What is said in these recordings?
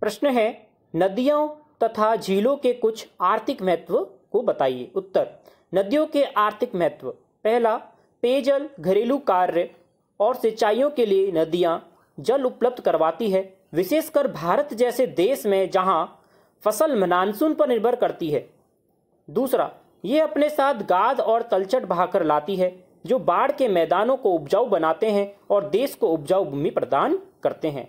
प्रश्न है नदियों तथा झीलों के कुछ आर्थिक महत्व को बताइए उत्तर नदियों के आर्थिक महत्व पहला पेयजल घरेलू कार्य और सिंचाइयों के लिए नदियाँ जल उपलब्ध करवाती है विशेषकर भारत जैसे देश में जहाँ फसल मानसून पर निर्भर करती है दूसरा ये अपने साथ गाद और तलचट बहाकर लाती है जो बाढ़ के मैदानों को उपजाऊ बनाते हैं और देश को उपजाऊ भूमि प्रदान करते हैं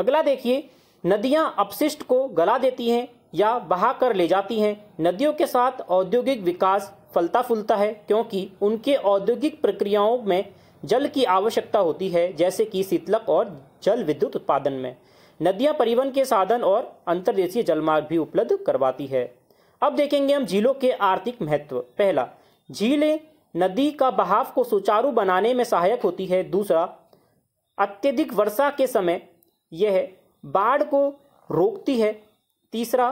अगला देखिए नदियां अपशिष्ट को गला देती हैं या बहा कर ले जाती हैं नदियों के साथ औद्योगिक विकास फलता फूलता है क्योंकि उनके औद्योगिक प्रक्रियाओं में जल की आवश्यकता होती है जैसे कि शीतलक और जल विद्युत उत्पादन में नदियां परिवहन के साधन और अंतर्देशीय जलमार्ग भी उपलब्ध करवाती है अब देखेंगे हम झीलों के आर्थिक महत्व पहला झीलें नदी का बहाव को सुचारू बनाने में सहायक होती है दूसरा अत्यधिक वर्षा के समय यह बाढ़ को रोकती है तीसरा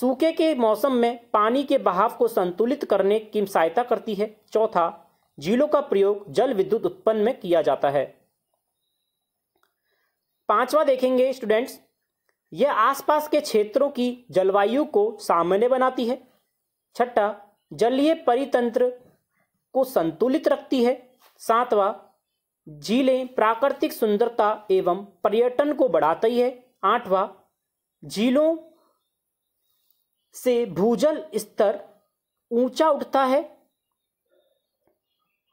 सूखे के मौसम में पानी के बहाव को संतुलित करने की सहायता करती है चौथा झीलों का प्रयोग जल विद्युत उत्पन्न में किया जाता है पांचवा देखेंगे स्टूडेंट्स यह आसपास के क्षेत्रों की जलवायु को सामान्य बनाती है छठा जलीय परितंत्र को संतुलित रखती है सातवां झीलें प्राकृतिक सुंदरता एवं पर्यटन को बढ़ाती है आठवां झीलों से भूजल स्तर ऊंचा उठता है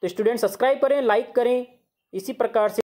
तो स्टूडेंट सब्सक्राइब करें लाइक करें इसी प्रकार से